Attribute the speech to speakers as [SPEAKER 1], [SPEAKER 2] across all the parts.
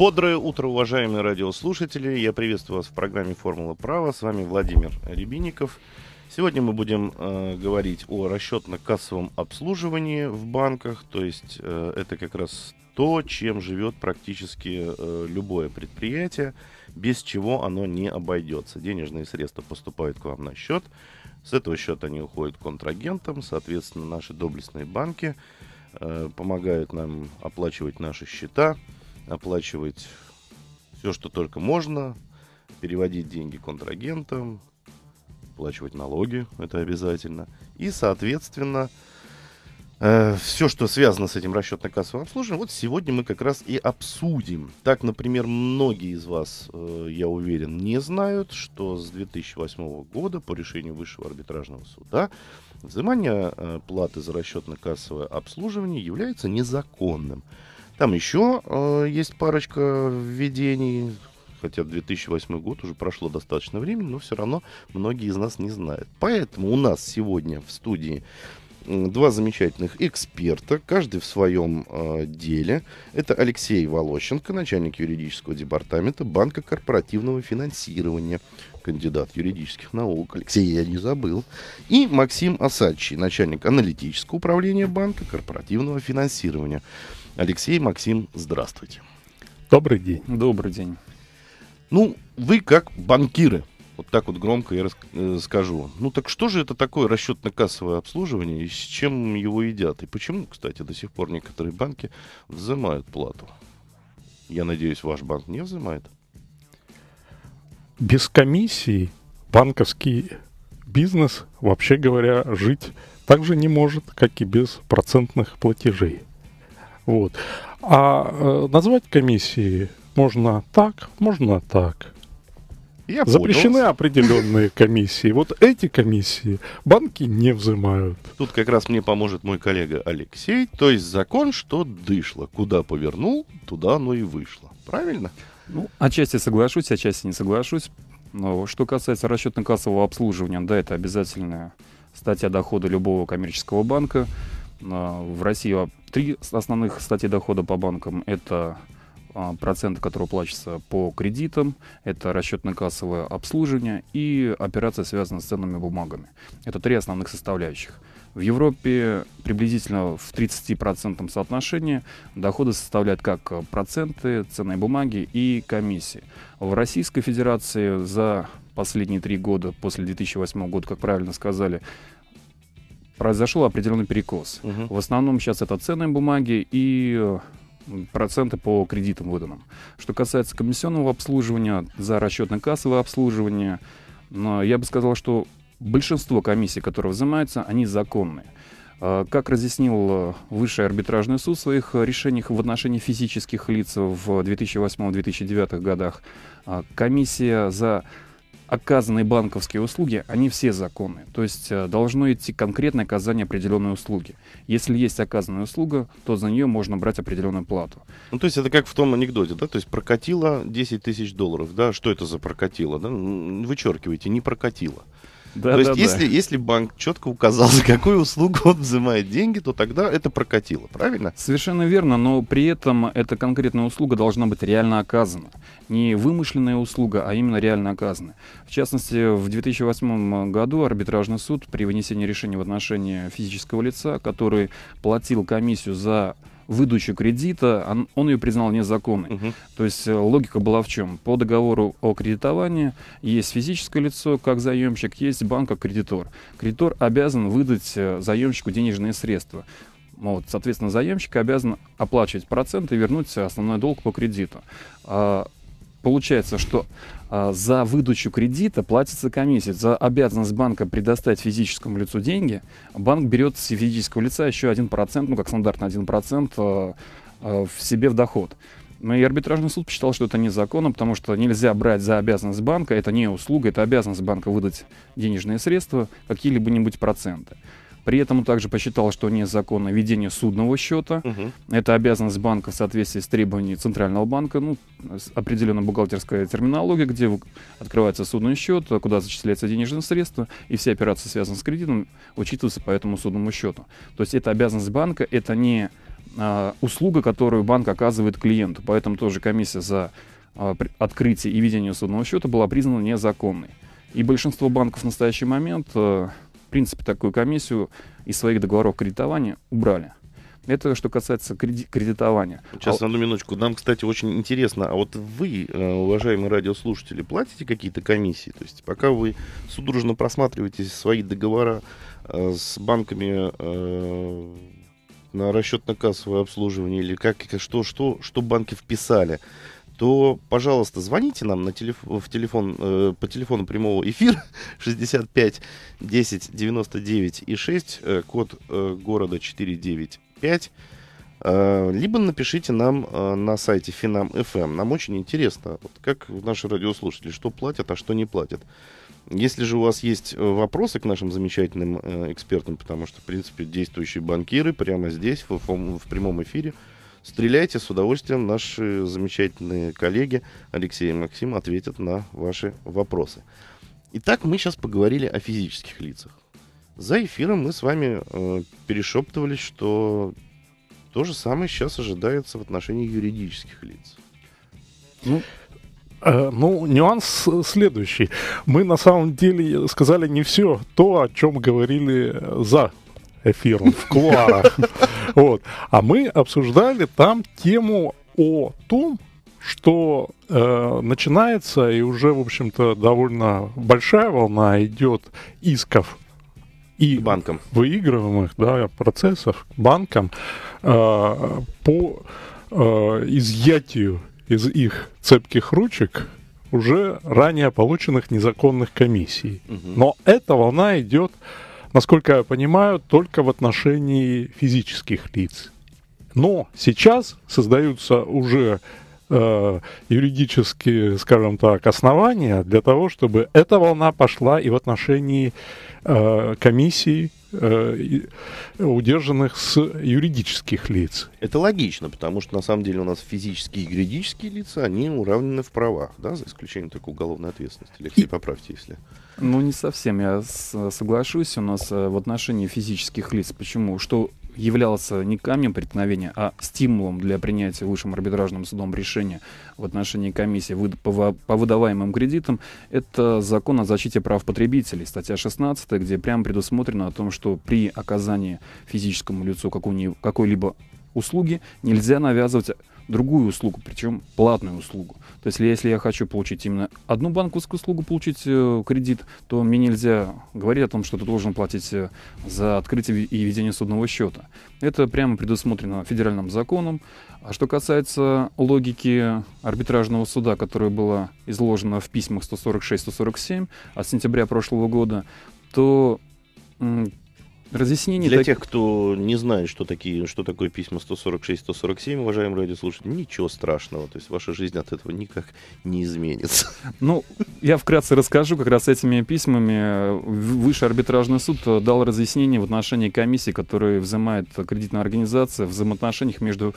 [SPEAKER 1] Бодрое утро, уважаемые радиослушатели. Я приветствую вас в программе «Формула права». С вами Владимир Рябинников. Сегодня мы будем э, говорить о расчетно-кассовом обслуживании в банках. То есть э, это как раз то, чем живет практически э, любое предприятие, без чего оно не обойдется. Денежные средства поступают к вам на счет. С этого счета они уходят контрагентам. Соответственно, наши доблестные банки э, помогают нам оплачивать наши счета – оплачивать все, что только можно, переводить деньги контрагентам, оплачивать налоги, это обязательно. И, соответственно, э, все, что связано с этим расчетно-кассовым обслуживанием, вот сегодня мы как раз и обсудим. Так, например, многие из вас, э, я уверен, не знают, что с 2008 года по решению Высшего арбитражного суда взимание э, платы за расчетно-кассовое обслуживание является незаконным. Там еще э, есть парочка введений, хотя 2008 год уже прошло достаточно времени, но все равно многие из нас не знают. Поэтому у нас сегодня в студии два замечательных эксперта, каждый в своем э, деле. Это Алексей Волощенко, начальник юридического департамента Банка корпоративного финансирования, кандидат юридических наук. Алексей, я не забыл. И Максим Осадчий, начальник аналитического управления Банка корпоративного финансирования. Алексей, Максим, здравствуйте. Добрый день. Добрый день. Ну, вы как банкиры, вот так вот громко я рас- э, скажу. Ну так что же это такое расчетно-кассовое обслуживание и с чем его едят? И почему, кстати, до сих пор некоторые банки взимают плату? Я надеюсь, ваш банк не взимает?
[SPEAKER 2] Без комиссии банковский бизнес, вообще говоря, жить также не может, как и без процентных платежей. Вот. А э, назвать комиссии можно так, можно так. Я Запрещены понял. определенные комиссии. Вот эти комиссии банки не взимают.
[SPEAKER 1] Тут как раз мне поможет мой коллега Алексей. То есть закон, что дышло. Куда повернул, туда оно и вышло.
[SPEAKER 3] Правильно? Ну, отчасти соглашусь, отчасти не соглашусь. Но что касается расчетно-кассового обслуживания, да, это обязательная статья дохода любого коммерческого банка. А, в России а, три основных статьи дохода по банкам — это а, процент, который плачется по кредитам, это расчетно-кассовое обслуживание и операция, связанная с ценными бумагами. Это три основных составляющих. В Европе приблизительно в 30% соотношении доходы составляют как проценты, ценные бумаги и комиссии. В Российской Федерации за последние три года после 2008 года, как правильно сказали, произошел определенный перекос. Угу. В основном сейчас это ценные бумаги и э, проценты по кредитам выданным. Что касается комиссионного обслуживания, за расчетно-кассовое обслуживание, но э, я бы сказал, что большинство комиссий, которые взимаются, они законные. Э, как разъяснил Высший арбитражный суд в своих решениях в отношении физических лиц в 2008-2009 годах, комиссия за оказанные банковские услуги, они все законные. То есть э, должно идти конкретное оказание определенной услуги. Если есть оказанная услуга, то за нее можно брать определенную плату.
[SPEAKER 1] Ну, то есть это как в том анекдоте, да? То есть прокатило 10 тысяч долларов, да? Что это за прокатило, да? Вычеркиваете, не прокатило. Да, То есть, да. Если, если банк четко указал, за какую услугу он взимает деньги, то тогда это прокатило,
[SPEAKER 3] правильно? Совершенно верно, но при этом эта конкретная услуга должна быть реально оказана. Не вымышленная услуга, а именно реально оказана. В частности, в 2008 году арбитражный суд при вынесении решения в отношении физического лица, который платил комиссию за выдачу кредита, он, он ее признал незаконной. Угу. То есть э, логика была в чем? По договору о кредитовании есть физическое лицо как заемщик, есть банк как кредитор. Кредитор обязан выдать э, заемщику денежные средства. Вот, соответственно, заемщик обязан оплачивать проценты и вернуть э, основной долг по кредиту. А Получается, что а, за выдачу кредита платится комиссия. За обязанность банка предоставить физическому лицу деньги банк берет с физического лица еще 1%, ну как стандартно 1% а, а, в себе в доход. Ну и арбитражный суд посчитал, что это незаконно, потому что нельзя брать за обязанность банка, это не услуга, это обязанность банка выдать денежные средства, какие-либо нибудь проценты. При этом он также посчитал, что нет закона ведения судного счета. Угу. Это обязанность банка в соответствии с требованиями Центрального банка, ну, определенная бухгалтерская терминология, где открывается судный счет, куда зачисляются денежные средства, и все операции, связанные с кредитом, учитываются по этому судному счету. То есть это обязанность банка, это не а, услуга, которую банк оказывает клиенту. Поэтому тоже комиссия за а, открытие и ведение судного счета была признана незаконной. И большинство банков в настоящий момент а, принципе, такую комиссию из своих договоров кредитования убрали.
[SPEAKER 1] Это что касается креди- кредитования. Сейчас, а... одну минуточку. Нам, кстати, очень интересно, а вот вы, э, уважаемые радиослушатели, платите какие-то комиссии? То есть пока вы судорожно просматриваете свои договора э, с банками э, на расчетно-кассовое обслуживание или как, что, что, что банки вписали, то, пожалуйста, звоните нам на телеф в телефон, э, по телефону прямого эфира 65 10 99 и 6, э, код э, города 495. Э, либо напишите нам э, на сайте Finam.fm. Эм. Нам очень интересно, как наши радиослушатели, что платят, а что не платят. Если же у вас есть э, вопросы к нашим замечательным э, экспертам, потому что, в принципе, действующие банкиры прямо здесь, в, прямом эфире, Стреляйте с удовольствием. Наши замечательные коллеги Алексей и Максим ответят на ваши вопросы. Итак, мы сейчас поговорили о физических лицах. За эфиром мы с вами э, перешептывались, что то же самое сейчас ожидается в отношении юридических лиц.
[SPEAKER 2] Ну, э, ну, нюанс следующий. Мы на самом деле сказали не все то, о чем говорили за эфиром в кулуарах. Вот. А мы обсуждали там тему о том, что э, начинается и уже, в общем-то, довольно большая волна идет исков и банкам. выигрываемых да, процессов банкам э, по э, изъятию из их цепких ручек уже ранее полученных незаконных комиссий. Угу. Но эта волна идет насколько я понимаю, только в отношении физических лиц. Но сейчас создаются уже э, юридические, скажем так, основания для того, чтобы эта волна пошла и в отношении э, комиссии э, удержанных с
[SPEAKER 1] юридических лиц. Это логично, потому что на самом деле у нас физические и юридические лица, они уравнены в правах, да, за исключением только уголовной ответственности. Алексей, и... поправьте, если...
[SPEAKER 3] Ну, не совсем я соглашусь. У нас э, в отношении физических лиц. Почему? Что являлось не камнем преткновения, а стимулом для принятия высшим арбитражным судом решения в отношении комиссии по выдаваемым кредитам, это закон о защите прав потребителей, статья 16, где прямо предусмотрено о том, что при оказании физическому лицу какой-либо услуги нельзя навязывать другую услугу, причем платную услугу. То есть если я хочу получить именно одну банковскую услугу, получить э, кредит, то мне нельзя говорить о том, что ты должен платить э, за открытие и ведение судного счета. Это прямо предусмотрено федеральным законом. А что касается логики арбитражного суда, которая была изложена в письмах 146-147 от сентября прошлого года, то
[SPEAKER 1] Разъяснение Для так... тех, кто не знает, что, такие, что такое письма 146-147, уважаемые радиослушатели, ничего страшного. То есть ваша жизнь от этого никак не изменится.
[SPEAKER 3] Ну, я вкратце расскажу. Как раз этими письмами Высший арбитражный суд дал разъяснение в отношении комиссии, которая взимает кредитная организация в взаимоотношениях между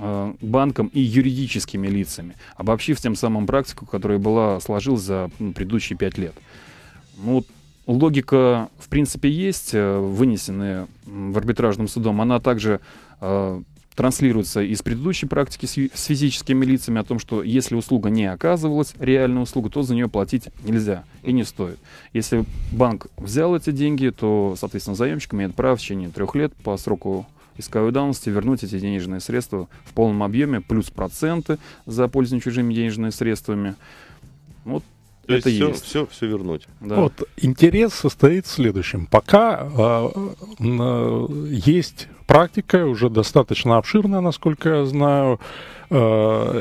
[SPEAKER 3] э, банком и юридическими лицами, обобщив тем самым практику, которая была, сложилась за предыдущие пять лет. Ну, вот логика, в принципе, есть, э, вынесенная в арбитражном судом. Она также э, транслируется из предыдущей практики с, с физическими лицами о том, что если услуга не оказывалась, реальная услуга, то за нее платить нельзя и не стоит. Если банк взял эти деньги, то, соответственно, заемщик имеет право в течение трех лет по сроку исковой давности вернуть эти денежные средства в полном объеме, плюс проценты за пользование чужими денежными средствами. Вот
[SPEAKER 1] то это есть, есть. Все, все, все вернуть. Да. Вот
[SPEAKER 2] интерес состоит в следующем. Пока э, э, есть практика, уже достаточно обширная, насколько я знаю, э,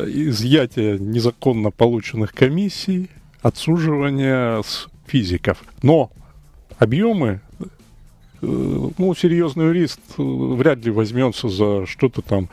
[SPEAKER 2] изъятие незаконно полученных комиссий, отсуживание с физиков. Но объемы э, ну, серьезный юрист э, вряд ли возьмется за что-то там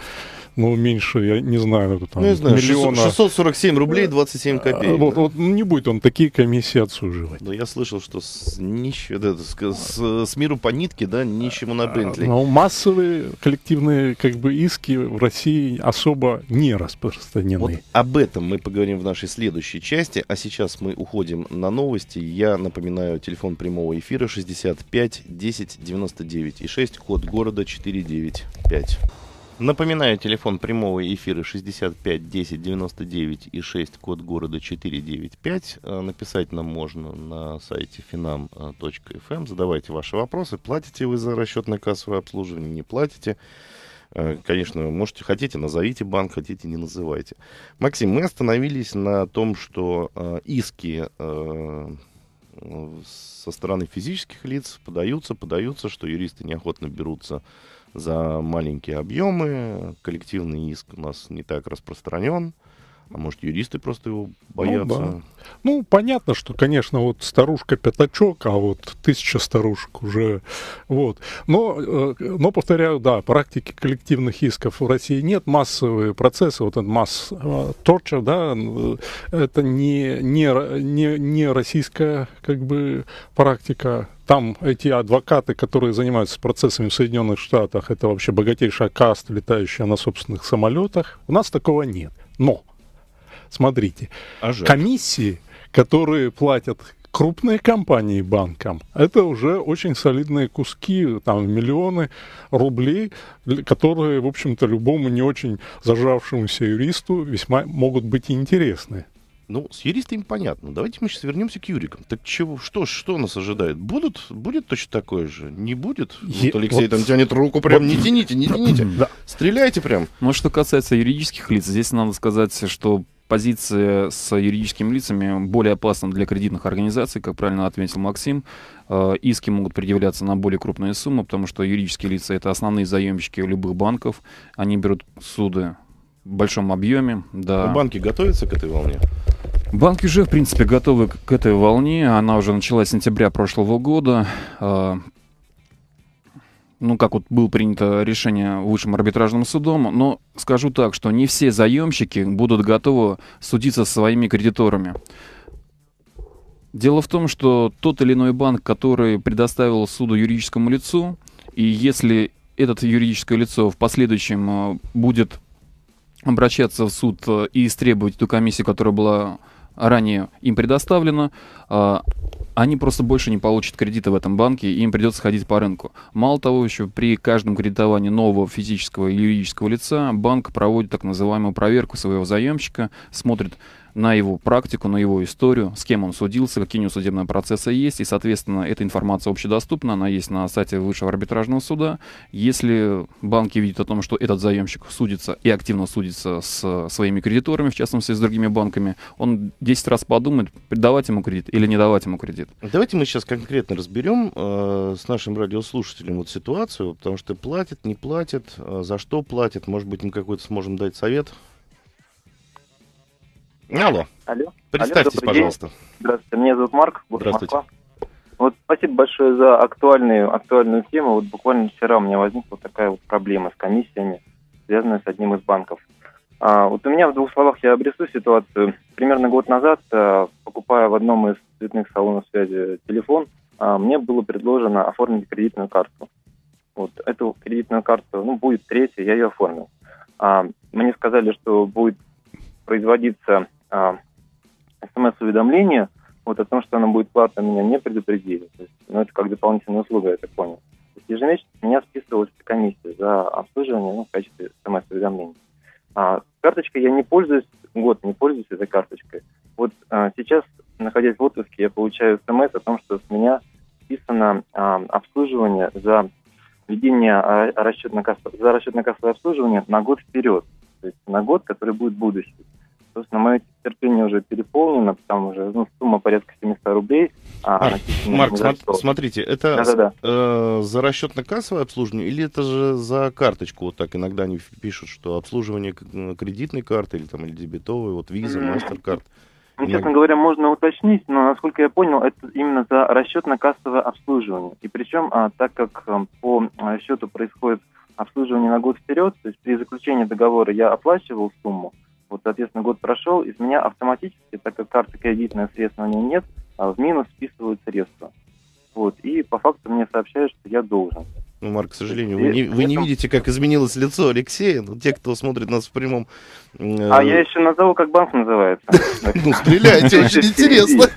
[SPEAKER 2] ну, меньше, я не знаю, это там ну, я знаю, миллиона...
[SPEAKER 1] 647 рублей 27 э, копеек. Вот,
[SPEAKER 2] да? вот не будет он такие комиссии отсуживать.
[SPEAKER 1] Да, ну, я слышал, что с, нищего да, с, с миру по нитке, да, нищему на а, Бентли. Но ну,
[SPEAKER 2] массовые коллективные как бы иски в России особо не распространены. Вот
[SPEAKER 1] об этом мы поговорим в нашей следующей части, а сейчас мы уходим на новости. Я напоминаю, телефон прямого эфира 65 10 99 и 6, код города 495. Напоминаю, телефон прямого эфира 65 10 99 и 6, код города 495. Э, написать нам можно на сайте finam.fm. Эм. Задавайте ваши вопросы. Платите вы за расчетно-кассовое обслуживание, не платите. Э, конечно, можете, хотите, назовите банк, хотите, не называйте. Максим, мы остановились на том, что э, иски со стороны физических лиц подаются, подаются, что юристы неохотно берутся за маленькие объемы. Коллективный иск у нас не так распространен. А может, юристы просто его ну боятся? Ну, да.
[SPEAKER 2] ну понятно, что, конечно, вот старушка пятачок, а вот тысяча старушек уже. Вот. Но, э, но, повторяю, да, практики коллективных исков в России нет. Массовые процессы, вот этот масс э, торча, да, э, это не, не, не, не российская как бы практика там эти адвокаты, которые занимаются процессами в Соединенных Штатах, это вообще богатейшая каста, летающая на собственных самолетах. У нас такого нет. Но Смотрите, а комиссии, которые платят крупные компании банкам. Это уже очень солидные куски, там миллионы рублей, которые, в общем-то, любому не очень зажавшемуся юристу весьма могут быть
[SPEAKER 1] интересны. Ну, с юристами понятно. Давайте мы сейчас вернемся к юрикам. Так чего, что, что нас ожидает? Будут, будет точно такое же? Не будет? Е- вот Алексей вот, там тянет руку прям, вот. не тяните, не тяните.
[SPEAKER 3] да. Стреляйте прям. Ну, что касается юридических лиц, здесь надо сказать, что позиция с юридическими лицами более опасна для кредитных организаций, как правильно отметил Максим. Э, иски могут предъявляться на более крупные суммы, потому что юридические лица — это основные заемщики любых банков. Они берут суды в большом объеме. Да. Но ну, банки
[SPEAKER 1] готовятся к этой волне?
[SPEAKER 3] Банки уже, в принципе, готовы к этой волне. Она уже началась с сентября прошлого года. Э, ну, как вот было принято решение высшим арбитражным судом, но скажу так, что не все заемщики будут готовы судиться со своими кредиторами. Дело в том, что тот или иной банк, который предоставил суду юридическому лицу, и если этот юридическое лицо в последующем э, будет обращаться в суд э, и истребовать ту комиссию, которая была ранее им предоставлена, э, они просто больше не получат кредита в этом банке, и им придется ходить по рынку. Мало того, еще при каждом кредитовании нового физического или юридического лица банк проводит так называемую проверку своего заемщика, смотрит, на его практику, на его историю, с кем он судился, какие у него судебные процессы есть, и, соответственно, эта информация общедоступна, она есть на сайте Высшего арбитражного суда. Если банки видят о том, что этот заемщик судится и активно судится с своими кредиторами, в частности, с другими банками, он 10 раз подумает, давать ему кредит или не давать ему кредит. Давайте мы сейчас
[SPEAKER 1] конкретно разберем э, с нашим радиослушателем вот ситуацию, потому что платит, не платит, э, за что платит, может быть, мы какой-то сможем дать совет
[SPEAKER 4] Алло. Алло. Представьтесь, Алло, пожалуйста. День. Здравствуйте, меня зовут Марк. Здравствуйте. Москва. Вот спасибо большое за актуальную, актуальную тему. Вот буквально вчера у меня возникла такая вот проблема с комиссиями, связанная с одним из банков. А, вот у меня в двух словах я обрисую ситуацию. Примерно год назад, а, покупая в одном из цветных салонов связи телефон, а, мне было предложено оформить кредитную карту. Вот эту кредитную карту, ну, будет третья, я ее оформил. А, мне сказали, что будет производиться а, смс-уведомление вот о том, что она будет платная, меня не предупредили. То есть, ну, это как дополнительная услуга, я так понял. То есть, ежемесячно меня списывалась комиссия за обслуживание ну, в качестве смс-уведомлений. А, карточкой я не пользуюсь, год не пользуюсь этой карточкой. Вот а, сейчас, находясь в отпуске, я получаю смс о том, что с меня списано а, обслуживание за введение а, расчетно-кассовое, за расчетно-кассовое обслуживание на год вперед. То есть на год, который будет в будущем. Собственно, мое терпение уже переполнено, там уже ну, сумма порядка 700 рублей. А, а Марк, Марк см- смотрите,
[SPEAKER 1] это Э, за расчетно-кассовое обслуживание или это же за карточку? Вот так иногда они пишут, что обслуживание кредитной карты или, там, или дебетовой, вот виза, MasterCard.
[SPEAKER 4] Ну, честно говоря, можно уточнить, но, насколько я понял, это именно за расчетно-кассовое обслуживание. И причем, а, так как а, по э, счету происходит обслуживание на год вперед, то есть при заключении договора я оплачивал сумму, вот, соответственно, год прошел, из меня автоматически, так как карты кредитные, средств у меня нет, а в минус списывают средства. Вот, и по факту мне сообщают, что я должен.
[SPEAKER 1] Ну, Марк, к сожалению, вы не, вы не видите, как изменилось лицо Алексея, но те, кто смотрит нас в прямом... Э... А я еще
[SPEAKER 4] назову, как банк называется. Ну, стреляйте, очень интересно.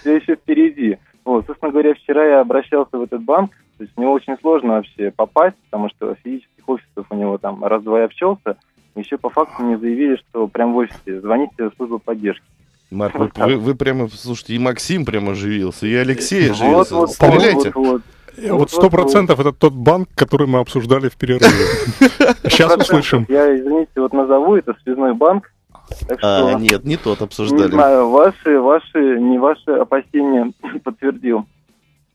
[SPEAKER 4] Все еще впереди. Вот, собственно говоря, вчера я обращался в этот банк, то есть мне очень сложно вообще попасть, потому что физических офисов у него там раз-два я общался, еще по факту мне заявили, что прям в офисе звоните в службу поддержки. Марк, вот вы,
[SPEAKER 1] вы прямо, слушайте, и Максим прямо оживился, и Алексей оживился. Вот, вот, Стреляйте.
[SPEAKER 4] Вот, э, вот. Вот сто процентов
[SPEAKER 2] это тот банк, который мы обсуждали в перерыве.
[SPEAKER 4] Сейчас услышим. Я, извините, вот назову, это связной банк. а,
[SPEAKER 1] нет, не тот обсуждали. Не знаю,
[SPEAKER 4] ваши, ваши, не ваши опасения подтвердил.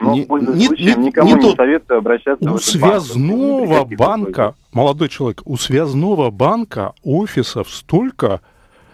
[SPEAKER 4] Но не, не, случаем не, никому не, не советую обращаться у в связного банк, банка,
[SPEAKER 2] молодой человек, у связного банка офисов столько,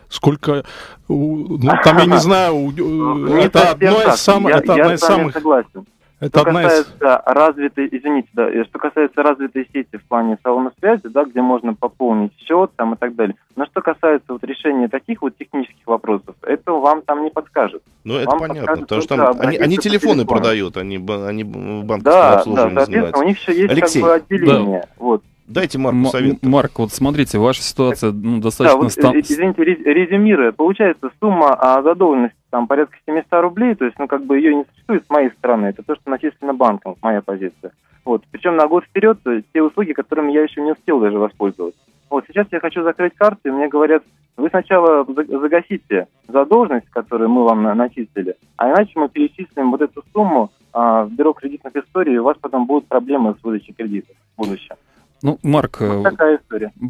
[SPEAKER 2] сколько, ну там я не знаю, э, ну, это одно из самых, это одно из
[SPEAKER 4] Согласен. Это что касается из... развитой, извините, да, что касается развитой сети в плане салона связи, да, где можно пополнить счет там и так далее. Но что касается вот решения таких вот технических вопросов, это вам там не подскажет. Ну это вам понятно, подскажет, потому что там они, они телефоны продают,
[SPEAKER 1] они, они банковское да, обслуживание да, занимаются. у них еще есть Алексей, как бы отделение. Да.
[SPEAKER 4] Вот. Дайте Марку М-
[SPEAKER 3] Марк, вот смотрите, ваша ситуация ну, достаточно... Да, вот, э,
[SPEAKER 4] Извините, резюмируя, получается сумма а, задолженности там порядка 700 рублей, то есть, ну, как бы ее не существует с моей стороны, это то, что начислено банком, моя позиция. Вот, причем на год вперед те услуги, которыми я еще не успел даже воспользоваться. Вот сейчас я хочу закрыть карту, и мне говорят, вы сначала загасите задолженность, которую мы вам начислили, а иначе мы перечислим вот эту сумму а, в бюро кредитных историй, и у вас потом будут проблемы с выдачей кредита в будущем. Ну,
[SPEAKER 3] Марк, э,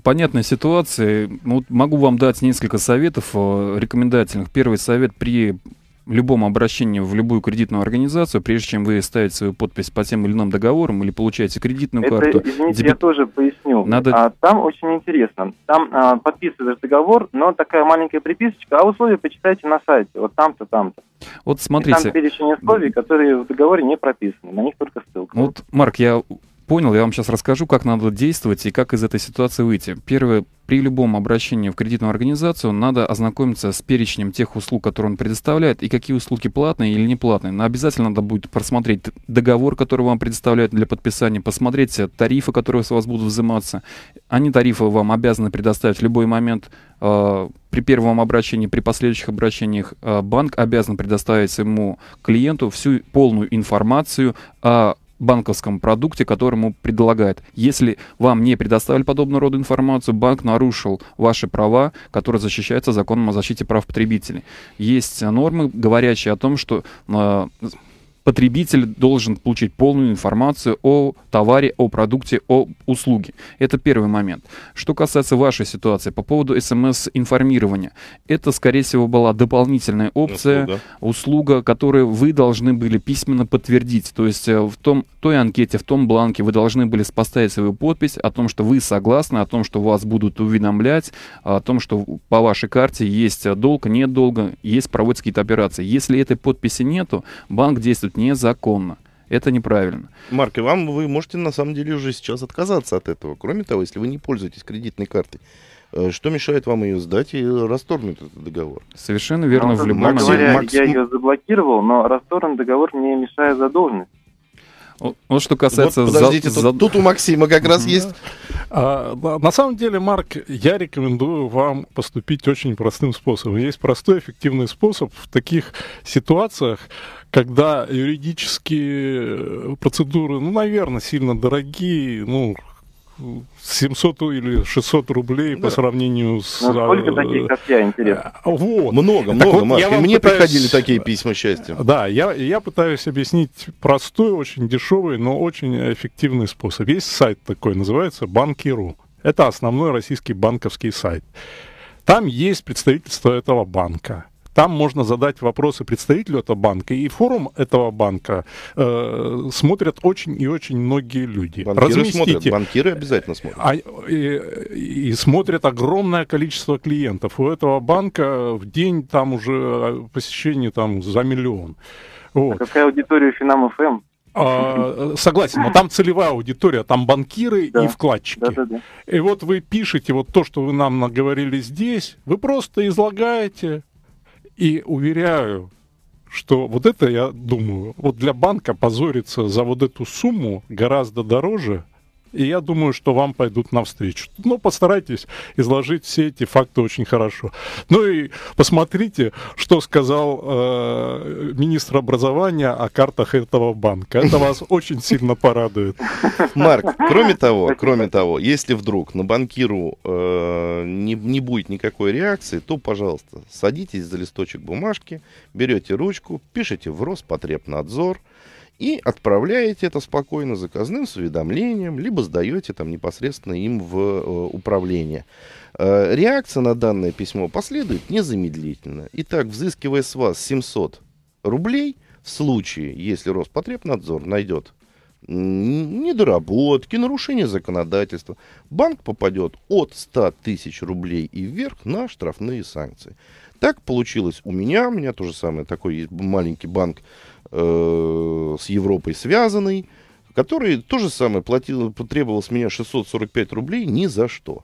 [SPEAKER 3] понятная ситуация. Ну, могу вам дать несколько советов э, рекомендательных. Первый совет при любом обращении в любую кредитную организацию, прежде чем вы ставите свою подпись по тем или иным договорам или получаете кредитную Это, карту. Извините, дебит... я
[SPEAKER 4] тоже поясню. Надо... А, там очень интересно. Там а, подписываешь договор, но такая маленькая приписочка, а условия почитайте на сайте. Вот там-то, там-то. Вот смотрите. И там перечень условий, которые в договоре не прописаны. На них только ссылка.
[SPEAKER 3] Вот, Марк, я понял, я вам сейчас расскажу, как надо действовать и как из этой ситуации выйти. Первое, при любом обращении в кредитную организацию надо ознакомиться с перечнем тех услуг, которые он предоставляет, и какие услуги платные или неплатные. Но обязательно надо будет просмотреть договор, который вам предоставляют для подписания, посмотреть тарифы, которые с вас будут взиматься. Они тарифы вам обязаны предоставить в любой момент. А, при первом обращении, при последующих обращениях а, банк обязан предоставить своему клиенту всю полную информацию о банковском продукте, который ему предлагает. Если вам не предоставили подобного рода информацию, банк нарушил ваши права, которые защищаются законом о защите прав потребителей. Есть нормы, говорящие о том, что э, потребитель должен получить полную информацию о товаре, о продукте, о услуге. Это первый момент. Что касается вашей ситуации по поводу смс-информирования, это, скорее всего, была дополнительная опция, услуга, услуга которую вы должны были письменно подтвердить. То есть э, в том, той анкете, в том бланке вы должны были поставить свою подпись о том, что вы согласны, о том, что вас будут уведомлять, о том, что по вашей карте есть долг, нет долга, есть проводятся какие-то операции. Если этой подписи нету, банк действует
[SPEAKER 1] незаконно. Это неправильно. Марк, и вам вы можете на самом деле уже сейчас отказаться от этого. Кроме того, если вы не пользуетесь кредитной картой, э, что мешает вам ее сдать и расторгнуть этот договор?
[SPEAKER 3] Совершенно верно. Ну, в любом
[SPEAKER 4] случае. Макс, я ее заблокировал, но расторгнуть договор мне мешает задолженность.
[SPEAKER 3] Вот что касается... Вот, подождите, за... тут, тут у Максима как раз есть...
[SPEAKER 2] А, на самом деле, Марк, я рекомендую вам поступить очень простым способом. Есть простой, эффективный способ в таких ситуациях, когда юридические э, процедуры, ну, наверное, сильно дорогие, ну, 700 или 600 рублей да. по сравнению с... Ну, сколько э,
[SPEAKER 4] как я, интересно?
[SPEAKER 2] А, вот.
[SPEAKER 1] Много, так много, вот, Маш. И мне пытаюсь... приходили такие письма счастья.
[SPEAKER 2] Да, я, я пытаюсь объяснить простой, очень дешевый, но очень эффективный способ. Есть сайт такой, называется Банки.ру. Это основной российский банковский сайт. Там есть представительство этого банка. Там можно задать вопросы представителю этого банка, и форум этого банка э, смотрят очень и очень многие люди. Банкиры Разместите. смотрят,
[SPEAKER 1] банкиры обязательно смотрят.
[SPEAKER 2] А, и, и смотрят огромное количество клиентов. У этого банка в день там уже э, посещение там за миллион. Вот. А
[SPEAKER 4] какая аудитория Финам ФМ? А, согласен, но
[SPEAKER 2] там целевая аудитория, там банкиры да, и вкладчики. Да, да, да. И вот вы пишете вот то, что вы нам наговорили здесь, вы просто излагаете и уверяю, что вот это, я думаю, вот для банка позориться за вот эту сумму гораздо дороже – и я думаю, что вам пойдут навстречу. Но ну, постарайтесь изложить все эти факты очень хорошо. Ну и посмотрите, что сказал э, министр образования о картах этого банка. Это вас очень сильно порадует. Марк,
[SPEAKER 1] кроме того, кроме того, если вдруг на банкиру э, не, не будет никакой реакции, то, пожалуйста, садитесь за листочек бумажки, берете ручку, пишите в Роспотребнадзор, и отправляете это спокойно заказным с уведомлением, либо сдаете там непосредственно им в э, управление. Э, реакция на данное письмо последует незамедлительно. Итак, взыскивая с вас 700 рублей, в случае, если Роспотребнадзор найдет недоработки, нарушение законодательства. Банк попадет от 100 тысяч рублей и вверх на штрафные санкции. Так получилось у меня, у меня тоже самое, такой маленький банк э, с Европой связанный, который тоже самое платил, потребовал с меня 645 рублей ни за что.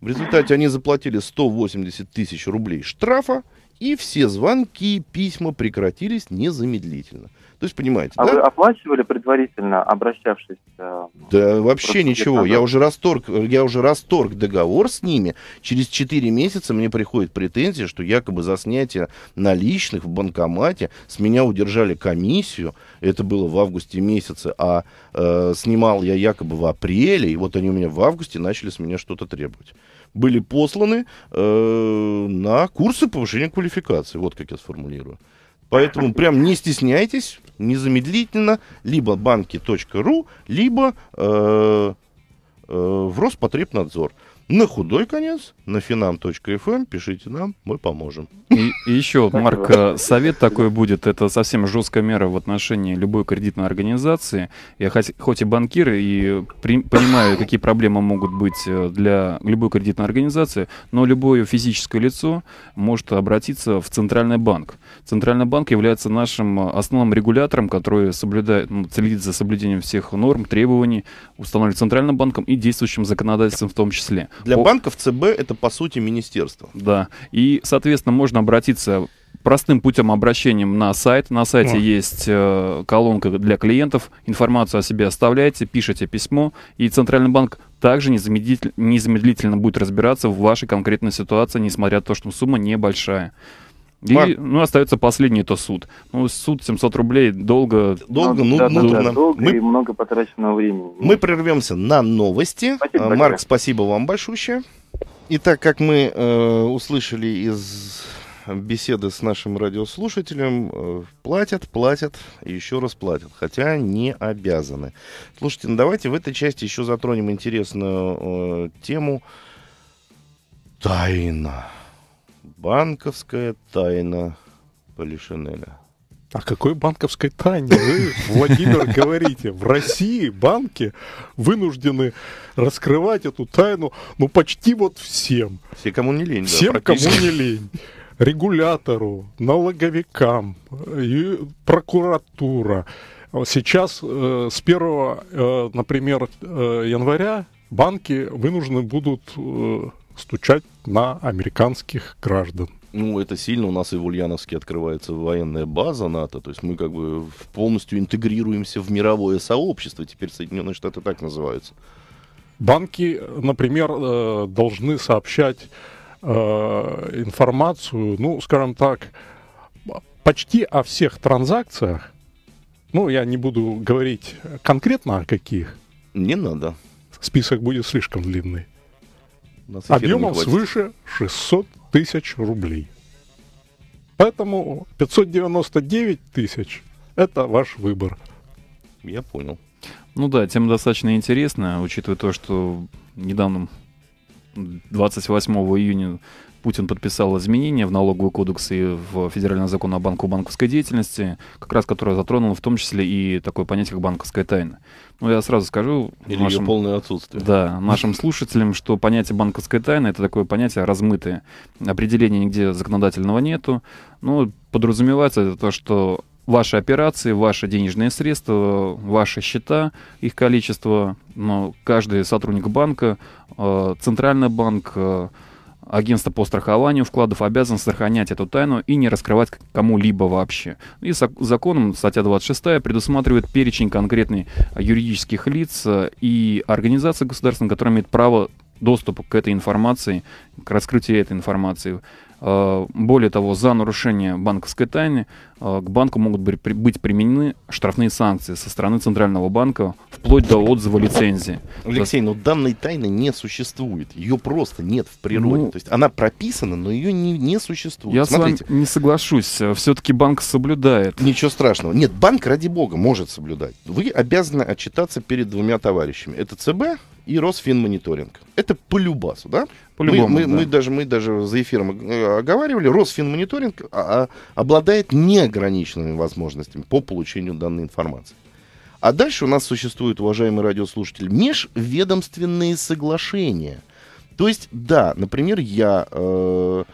[SPEAKER 1] В результате они заплатили 180 тысяч рублей штрафа, и все звонки, письма прекратились незамедлительно. То есть, понимаете, А да? вы
[SPEAKER 4] оплачивали предварительно, обращавшись? Э,
[SPEAKER 1] да вообще ничего. Я уже, расторг, я уже расторг договор с ними. Через 4 месяца мне приходит претензия, что якобы за снятие наличных в банкомате с меня удержали комиссию. Это было в августе месяце, а э, снимал я якобы в апреле. И вот они у меня в августе начали с меня что-то требовать были посланы э, на курсы повышения квалификации. Вот как я сформулирую. Поэтому прям не стесняйтесь, незамедлительно либо банки.ру, либо э, э, в Роспотребнадзор на худой конец, на finam.fm, эм, пишите нам, мы поможем.
[SPEAKER 3] И, и еще, Марк, э, совет такой будет, это совсем жесткая мера в отношении любой кредитной организации. Я хоть, хоть и банкир, и при, понимаю, какие проблемы могут быть э, для любой кредитной организации, но любое физическое лицо может обратиться в Центральный банк. Центральный банк является нашим э, основным регулятором, который соблюдает, ну, следит за соблюдением всех норм, требований, установленных Центральным банком и действующим законодательством в том числе. Для
[SPEAKER 1] О... банков ЦБ это, по сути, министерство. Да,
[SPEAKER 3] и, соответственно, можно обратиться простым путем обращением на сайт. На сайте О. есть э, колонка для клиентов. Информацию о себе оставляете, пишете письмо, и Центральный банк также незамедлительно, незамедлительно будет разбираться в вашей конкретной ситуации, несмотря на то, что сумма небольшая. И, Марк... ну, остается последний, то суд. Ну, суд 700 рублей долго... Долго, ну, ну, да, нужно. Да, долго
[SPEAKER 1] мы... и много потраченного времени. Мы прервемся на новости. Спасибо, а, Марк, большое. спасибо вам большое. Итак, как мы э, услышали из беседы с нашим радиослушателем, э, платят, платят и еще раз платят, хотя не обязаны. Слушайте, ну давайте в этой части еще затронем интересную э, тему «Тайна». Банковская тайна Полишинеля. А какой банковской тайне вы,
[SPEAKER 2] Владимир, говорите? В России банки вынуждены раскрывать эту тайну, ну, почти вот всем. Все, кому не лень. Всем, да, кому не лень. Регулятору, налоговикам, э, прокуратура. Сейчас э, с 1, э, например, э, января банки вынуждены будут э, стучать на американских граждан.
[SPEAKER 1] Ну, это сильно у нас и в Ульяновске открывается военная база НАТО, то есть мы как бы полностью интегрируемся в мировое сообщество, теперь Соединенные Штаты так называются. Банки,
[SPEAKER 2] например, э, должны сообщать э, информацию, ну, скажем так, почти о всех транзакциях, ну, я не буду говорить конкретно о каких. Не надо. Список будет слишком длинный
[SPEAKER 1] объемом свыше
[SPEAKER 2] 600 тысяч рублей. Поэтому 599 тысяч – это ваш выбор.
[SPEAKER 3] Я понял. Ну да, тема достаточно интересная, учитывая то, что недавно 28 июня Путин подписал изменения в налоговый кодекс и в федеральный закон о банку банковской деятельности, как раз которая затронула в том числе и такое понятие, как банковская тайна. Ну, я сразу скажу... Или нашим, ее полное отсутствие. Да, нашим слушателям, что понятие банковская тайна — это такое понятие размытое. Определения нигде законодательного нету. Ну, подразумевается то, что ваши операции, ваши денежные средства, ваши счета, их количество, но каждый сотрудник банка, э, центральный банк, э, агентство по страхованию вкладов обязан сохранять эту тайну и не раскрывать кому-либо вообще. И законом, статья 26, предусматривает перечень конкретных а, юридических лиц а, и организаций государственных, которые имеют право доступа к этой информации, к раскрытию этой информации. А, более того, за нарушение банковской тайны а, к банку могут быть применены штрафные санкции со стороны Центрального банка вплоть до отзыва лицензии. Алексей, но данной тайны не
[SPEAKER 1] существует. Ее просто нет в природе. Ну, То есть она прописана, но ее не, не существует. Я Смотрите. с вами не соглашусь. Все-таки банк соблюдает. Ничего страшного. Нет, банк, ради бога, может соблюдать. Вы обязаны отчитаться перед двумя товарищами. Это ЦБ и Росфинмониторинг. Это по любасу, да? По любому, мы, мы, да. мы, даже, мы даже за эфиром э, оговаривали, Росфинмониторинг а, а, обладает неограниченными возможностями по получению данной информации. А дальше у нас существует, уважаемый радиослушатель, межведомственные соглашения. То есть, да, например, я... Э,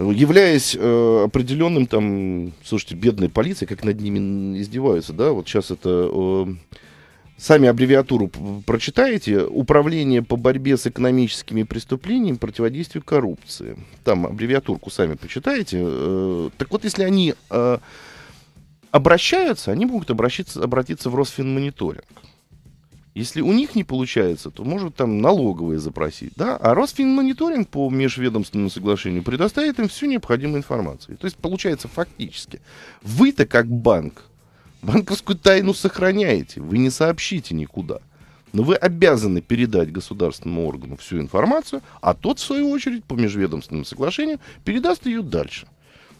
[SPEAKER 1] являясь э, определенным там, слушайте, бедной полицией, как над ними издеваются, да, вот сейчас это э, сами аббревиатуру прочитаете, Управление по борьбе с экономическими преступлениями, противодействию коррупции. Там аббревиатурку сами почитаете. Э, так вот, если они э, обращаются, они могут обратиться, обратиться в Росфинмониторинг. Если у них не получается, то может там налоговые запросить, да? А Росфинмониторинг по межведомственному соглашению предоставит им всю необходимую информацию. То есть получается фактически, вы-то как банк Банковскую тайну сохраняете, вы не сообщите никуда. Но вы обязаны передать государственному органу всю информацию, а тот, в свою очередь, по межведомственному соглашению, передаст ее дальше.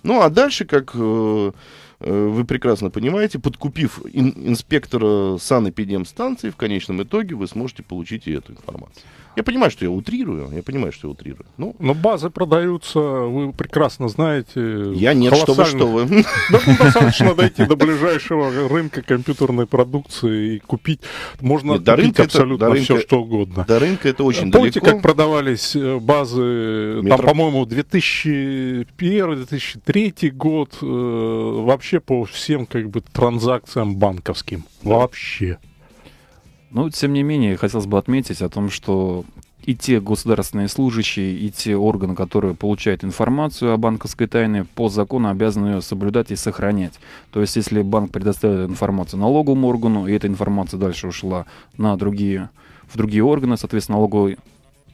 [SPEAKER 1] Ну а дальше, как э, э, вы прекрасно понимаете, подкупив ин инспектора санэпидемстанции, в конечном итоге вы сможете получить и эту информацию. Я понимаю, что я утрирую, я понимаю, что я утрирую.
[SPEAKER 2] Ну, но... базы продаются, вы прекрасно знаете. Я нет, что вы, что вы. Да, ну, достаточно дойти до ближайшего рынка компьютерной продукции и купить. Можно нет, купить рынка абсолютно это, рынка, все, что угодно. До рынка это очень Помните, далеко. Помните, как продавались э, базы, Метро... там, по-моему, 2001-2003 год, э, вообще по всем как бы транзакциям
[SPEAKER 3] банковским. Да. Вообще. Но, ну, тем не менее, хотелось бы отметить о том, что и те государственные служащие, и те органы, которые получают информацию о банковской тайне, по закону обязаны ее соблюдать и сохранять. То есть, если банк предоставил информацию налоговому органу, и эта информация дальше ушла на другие, в другие органы, соответственно, налоговый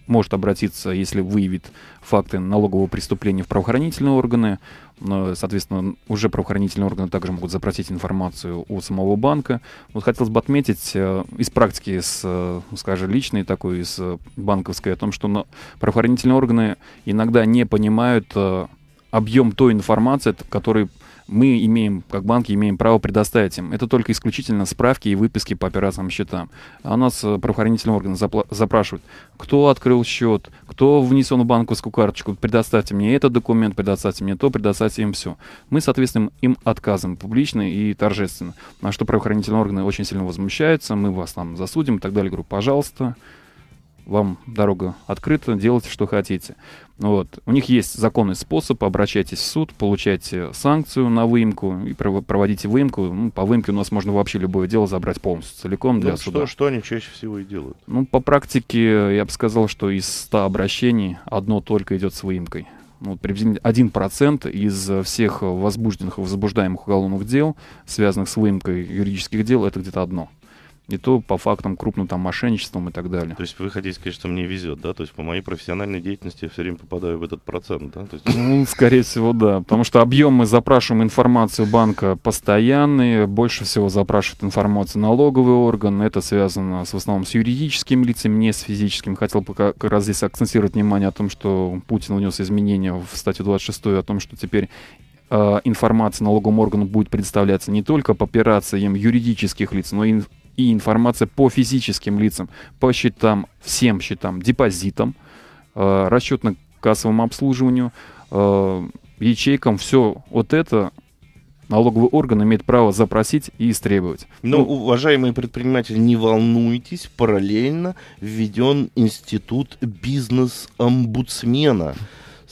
[SPEAKER 3] может обратиться, если выявит факты налогового преступления в правоохранительные органы, Соответственно, уже правоохранительные органы также могут запросить информацию у самого банка. Вот хотелось бы отметить э, из практики, с, э, скажем, личной такой, из э, банковской, о том, что правоохранительные органы иногда не понимают объем той информации, который мы имеем, как банки, имеем право предоставить им. Это только исключительно справки и выписки по операциям счетам. А у нас э, правоохранительные органы запрашивают, кто открыл счет, кто внесен в банковскую карточку, предоставьте мне этот документ, предоставьте мне то, предоставьте им все. Мы, соответственно, им отказываем публично и торжественно. На что правоохранительные органы очень сильно возмущаются, мы вас там засудим и так далее. Говорю, пожалуйста, вам дорога открыта, делайте, что хотите. Вот. У них есть законный способ, обращайтесь в суд, получайте санкцию на выемку и проводите выемку. Ну, по выемке у нас можно вообще любое дело забрать полностью, целиком для ну, суда. Что,
[SPEAKER 1] что они чаще всего и делают?
[SPEAKER 3] Ну, по практике я бы сказал, что из 100 обращений одно только идет с выемкой. Ну, приблизительно 1% из всех возбужденных и возбуждаемых уголовных дел, связанных с выемкой юридических
[SPEAKER 1] дел, это где-то одно. И то по фактам крупным там мошенничеством и так далее. То есть вы хотите сказать, что мне везет, да? То есть по моей профессиональной деятельности я все время попадаю в этот процент, да? То есть...
[SPEAKER 3] Ну, скорее всего, да. Потому что объем мы запрашиваем информацию банка постоянный, больше всего запрашивает информацию налоговый орган. Это связано с, в основном с юридическими лицами, не с физическим. Хотел бы как раз здесь акцентировать внимание о том, что Путин внес изменения в статью 26 о том, что теперь э, информация налоговому органу будет предоставляться не только по операциям юридических лиц, но и и информация по физическим лицам, по счетам, всем счетам, депозитам, э, расчетно-кассовому обслуживанию, э, ячейкам, все вот это налоговый орган имеет право запросить и истребовать.
[SPEAKER 1] Но, ну, уважаемые предприниматели, не волнуйтесь, параллельно введен институт бизнес-омбудсмена.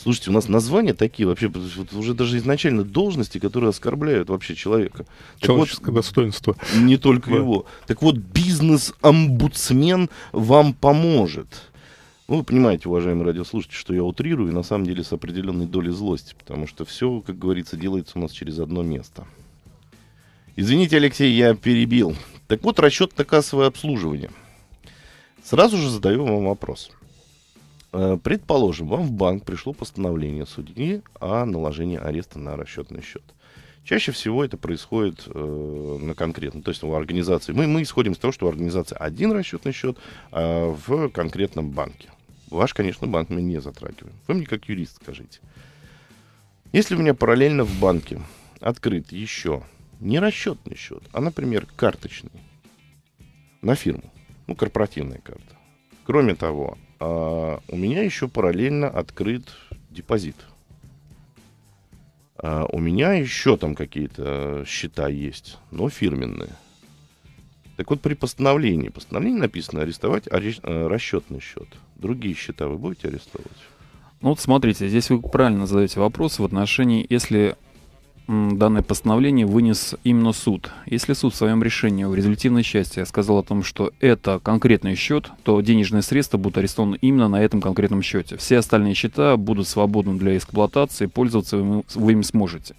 [SPEAKER 1] Слушайте, у нас названия такие вообще, вот уже даже изначально должности, которые оскорбляют вообще человека. Человеческое вот, достоинство. Не только да. его. Так вот, бизнес-омбудсмен вам поможет. Ну, вы понимаете, уважаемые радиослушатели, что я утрирую, и на самом деле с определенной долей злости, потому что все, как говорится, делается у нас через одно место. Извините, Алексей, я перебил. Так вот, расчет на кассовое обслуживание. Сразу же задаю вам вопрос – Э, предположим, вам в банк пришло постановление судьи о наложении ареста на расчетный счет. Чаще всего это происходит э, на конкретно, то есть у организации. Мы, мы исходим из того, что у организации один расчетный счет э, в конкретном банке. Ваш, конечно, банк мы не затрагиваем. Вы мне как юрист скажите. Если у меня параллельно в банке открыт еще не расчетный счет, а, например, карточный на фирму, ну, корпоративная карта. Кроме того, а, у меня еще параллельно открыт депозит. А, у меня еще там какие-то э, счета есть, но фирменные. Так вот, при постановлении, постановление написано арестовать аре... Э, расчетный счет. Другие счета вы будете арестовывать? Ну вот смотрите, здесь вы правильно задаете вопрос в
[SPEAKER 3] отношении, если данное постановление вынес именно суд. Если суд в своем решении в результативной части сказал о том, что это конкретный счет, то денежные средства будут арестованы именно на этом конкретном счете. Все остальные счета будут свободны для эксплуатации, пользоваться вы, вы им сможете.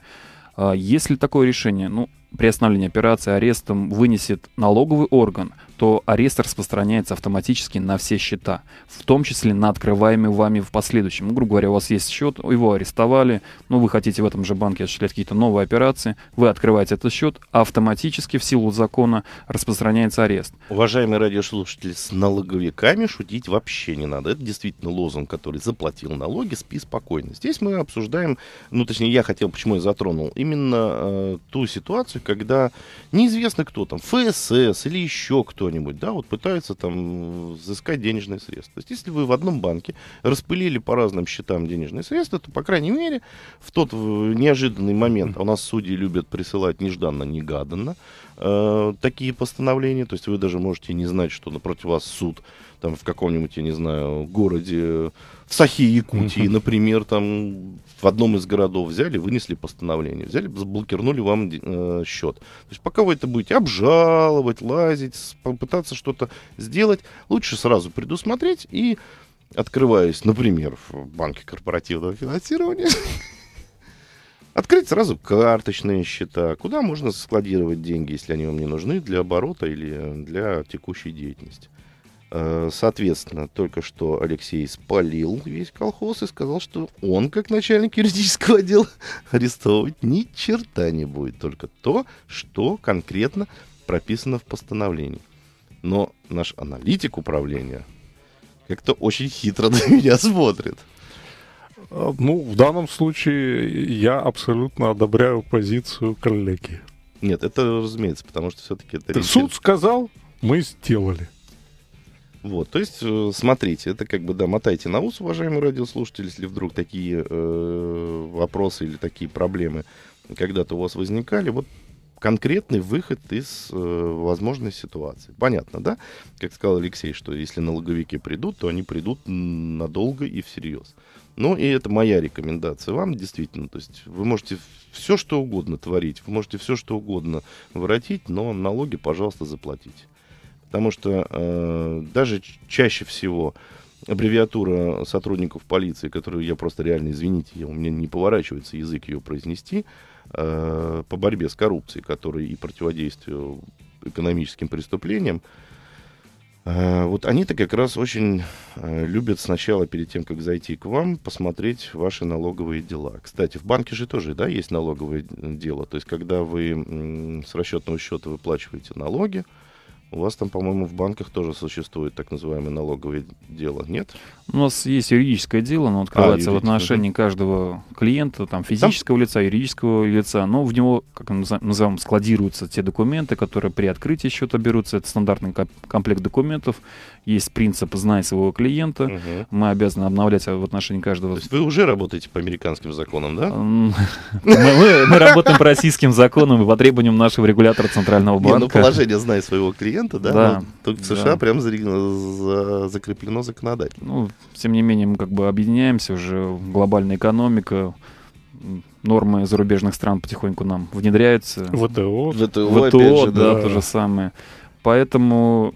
[SPEAKER 3] А если такое решение, ну, приостановление операции арестом вынесет налоговый орган, то арест распространяется автоматически на все счета, в том числе на открываемые вами в последующем. грубо говоря, у вас есть счет, его арестовали, но ну, вы хотите в этом же банке осуществлять какие-то новые операции, вы открываете этот счет, автоматически в силу
[SPEAKER 1] закона распространяется арест. Уважаемые радиослушатели, с налоговиками шутить вообще не надо. Это действительно лозунг, который заплатил налоги, спи спокойно. Здесь мы обсуждаем, ну точнее я хотел, почему я затронул, именно э, ту ситуацию, когда неизвестно кто там, ФСС или еще кто кто-нибудь, да, вот пытается там взыскать денежные средства. То есть, если вы в одном банке распылили по разным счетам денежные средства, то, по крайней мере, в тот э, неожиданный момент, а у нас судьи любят присылать нежданно-негаданно, Э, такие постановления. То есть вы даже можете не знать, что напротив вас суд там в каком-нибудь, я не знаю, городе, в Сахи, Якутии, например, там в одном из городов взяли, вынесли постановление, взяли, заблокировали вам э, счет. То есть пока вы это будете обжаловать, лазить, попытаться что-то сделать, лучше сразу предусмотреть и открываясь, например, в банке корпоративного финансирования, Открыть сразу карточные счета, куда можно складировать деньги, если они вам не нужны для оборота или э, для текущей деятельности. Э, соответственно, только что Алексей спалил весь колхоз и сказал, что он, как начальник юридического отдела, арестовывать ни черта не будет, только то, что конкретно прописано в постановлении. Но наш аналитик управления как-то очень хитро на меня смотрит. А, ну, в данном случае
[SPEAKER 2] я абсолютно одобряю позицию коллеги.
[SPEAKER 1] Нет, это разумеется, потому что все-таки... Это Ты суд
[SPEAKER 2] сказал, мы сделали.
[SPEAKER 1] Вот, то есть, э, смотрите, это как бы, да, мотайте на ус, уважаемые радиослушатели, если вдруг такие э, вопросы или такие проблемы когда-то у вас возникали, вот конкретный выход из э, возможной ситуации. Понятно, да? Как сказал Алексей, что если налоговики придут, то они придут надолго и всерьез. Ну, и это моя рекомендация вам, действительно. То есть вы можете все, что угодно творить, вы можете все, что угодно воротить, но налоги, пожалуйста, заплатите. Потому что э, даже чаще всего аббревиатура сотрудников полиции, которую я просто реально, извините, я, у меня не поворачивается язык ее произнести, э, по борьбе с коррупцией, которой и противодействию экономическим преступлениям, Э, вот они-то как раз очень э, любят сначала, перед тем, как зайти к вам, посмотреть ваши налоговые дела. Кстати, в банке же тоже да, есть налоговое э, дело. То есть, когда вы с расчетного счета выплачиваете налоги, у вас там, по-моему, в банках тоже существует так называемое налоговое дело, нет?
[SPEAKER 3] У нас есть юридическое дело, оно открывается а, в отношении каждого клиента, там физического там? лица, юридического лица, но в него, как мы назовем, складируются те документы, которые при открытии счета берутся. Это стандартный комплект документов. Есть принцип «знай своего клиента». Угу. Мы обязаны обновлять в отношении каждого. То есть
[SPEAKER 1] вы уже работаете по американским законам, да?
[SPEAKER 3] Мы работаем по российским законам и по требованиям нашего регулятора Центрального ну, банка. Ну, положение
[SPEAKER 1] «знай своего клиента» процента, да? да ну, только в США да. прям за, закреплено законодательно. Ну,
[SPEAKER 3] тем не менее, мы как бы объединяемся уже, глобальная экономика, нормы зарубежных стран потихоньку нам внедряются. ВТО. ВТО, ВТО опять же, да, да, то же самое. Поэтому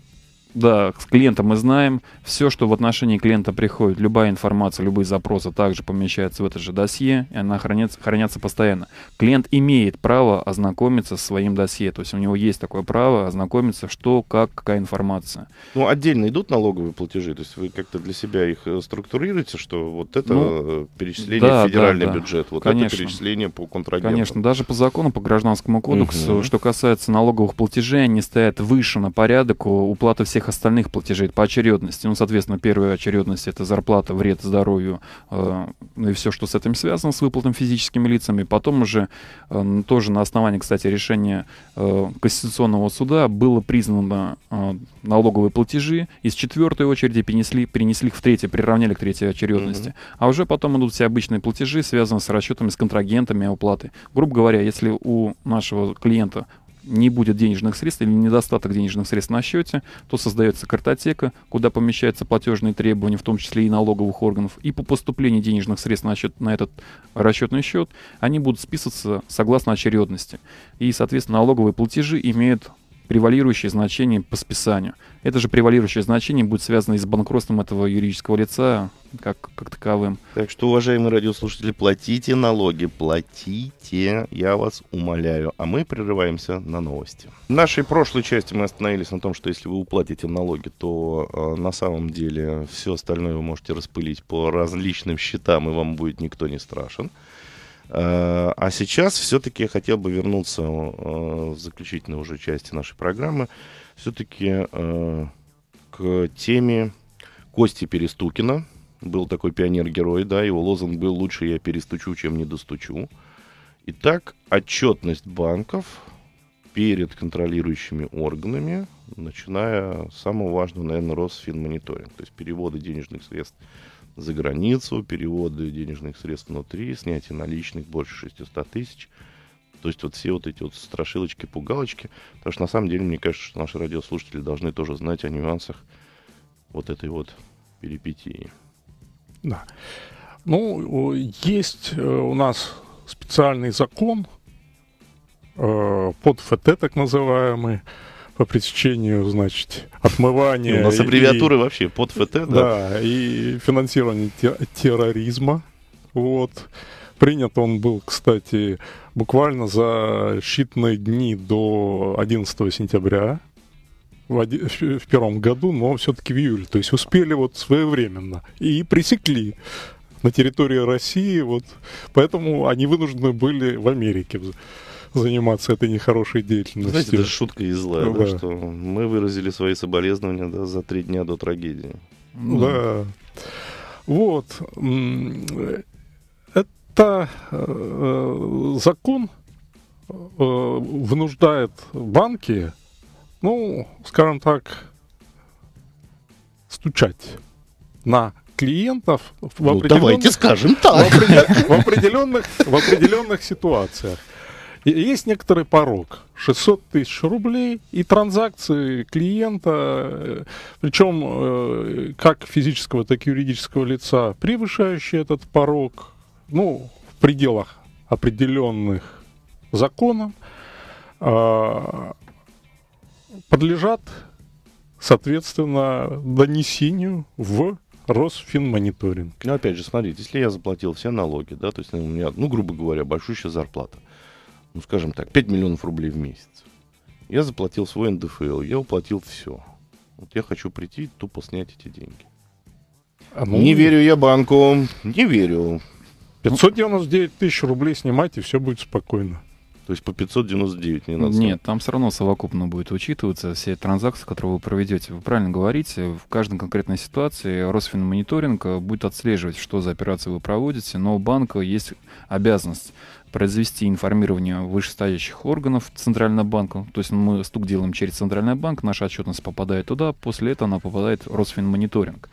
[SPEAKER 3] да, с клиента мы знаем. Все, что в отношении клиента приходит, любая информация, любые запросы также помещаются в это же досье, и она хранится, хранятся постоянно. Клиент имеет право ознакомиться с своим досье, то есть у него есть такое право ознакомиться, что, как, какая информация.
[SPEAKER 1] Ну, отдельно идут налоговые платежи, то есть вы как-то для себя их э, структурируете, что вот это ну, э, перечисление да, федеральный да, да. бюджет, вот Конечно. это перечисление по контрагентам. Конечно,
[SPEAKER 3] даже по закону, по гражданскому кодексу, угу. что касается налоговых платежей, они стоят выше на порядок уплаты всех всех остальных платежей по очередности. Ну, соответственно, первая очередность — это зарплата, вред здоровью, э, ну и все, что с этим связано, с выплатом физическими лицами. Потом уже э, тоже на основании, кстати, решения э, Конституционного суда было признано э, налоговые платежи. Из четвертой очереди перенесли, перенесли их в третье, приравняли к третьей очередности. Угу. А уже потом идут все обычные платежи, связанные с расчетами с контрагентами оплаты. Грубо говоря, если у нашего клиента не будет денежных средств или недостаток денежных средств на счете, то создается картотека, куда помещаются платежные требования, в том числе и налоговых органов. И по поступлению денежных средств на, счет, на этот расчетный счет они будут списываться согласно очередности. И, соответственно, налоговые платежи имеют превалирующее значение по списанию. Это же превалирующее значение будет связано и с банкротством этого юридического
[SPEAKER 1] лица как, как таковым. Так что, уважаемые радиослушатели, платите налоги, платите, я вас умоляю. А мы прерываемся на новости. В нашей прошлой части мы остановились на том, что если вы уплатите налоги, то э, на самом деле все остальное вы можете распылить по различным счетам, и вам будет никто не страшен. Э, а сейчас все-таки я хотел бы вернуться э, в заключительной уже части нашей программы все-таки э, к теме Кости Перестукина. Был такой пионер-герой, да, его лозунг был «Лучше я перестучу, чем не достучу». Итак, отчетность банков перед контролирующими органами, начиная с самого важного, наверное, Росфинмониторинг, то есть переводы денежных средств за границу, переводы денежных средств внутри, снятие наличных больше 600 тысяч. То есть вот все вот эти вот страшилочки, пугалочки. Потому что на самом деле, мне кажется, что наши радиослушатели должны тоже знать о нюансах вот этой вот перипетии.
[SPEAKER 2] Да. Ну, есть э, у нас специальный закон, э, под ФТ так называемый, по пресечению, значит, отмывания. И у нас аббревиатуры и, вообще под ФТ, да? Да, и финансирование терроризма. Вот. Принят он был, кстати, буквально за считанные дни до 11 сентября в, один, в первом году, но все-таки в июле. То есть успели вот своевременно и пресекли на территории России. Вот, поэтому они вынуждены были в Америке заниматься этой нехорошей деятельностью. Знаете, даже шутка и злая, ну да, да.
[SPEAKER 1] что мы выразили свои соболезнования да, за три дня до трагедии. Ну да.
[SPEAKER 2] Вот. Это э, закон э, вынуждает банки, ну, скажем так, стучать на клиентов в ну, определенных, давайте скажем так. в, определенных, в определенных ситуациях. Есть некоторый порог. 600 тысяч рублей и транзакции клиента, э, причем э, как физического, так и юридического лица, превышающие этот порог, ну, в пределах определенных законом, а,
[SPEAKER 1] подлежат, соответственно, донесению в Росфинмониторинг. Ну, опять же, смотрите, если я заплатил все налоги, да, то есть ну, у меня, ну, грубо говоря, большущая зарплата, ну, скажем так, 5 миллионов рублей в месяц. Я заплатил свой НДФЛ, я уплатил все. Вот я хочу прийти и тупо снять эти деньги. А ну... Не верю я банку, не верю. 599 ну, тысяч рублей
[SPEAKER 2] снимать, и все будет спокойно.
[SPEAKER 3] То есть по 599 не надо. Нет, там все равно совокупно будет учитываться все транзакции, которые вы проведете. Вы правильно говорите, в каждой конкретной ситуации Росфинмониторинг э, будет отслеживать, что за операции вы проводите, но у банка есть обязанность произвести информирование вышестоящих органов Центрального банка. То есть мы стук делаем через Центральный банк, наша отчетность попадает туда, после этого она попадает в Росфинмониторинг. мониторинг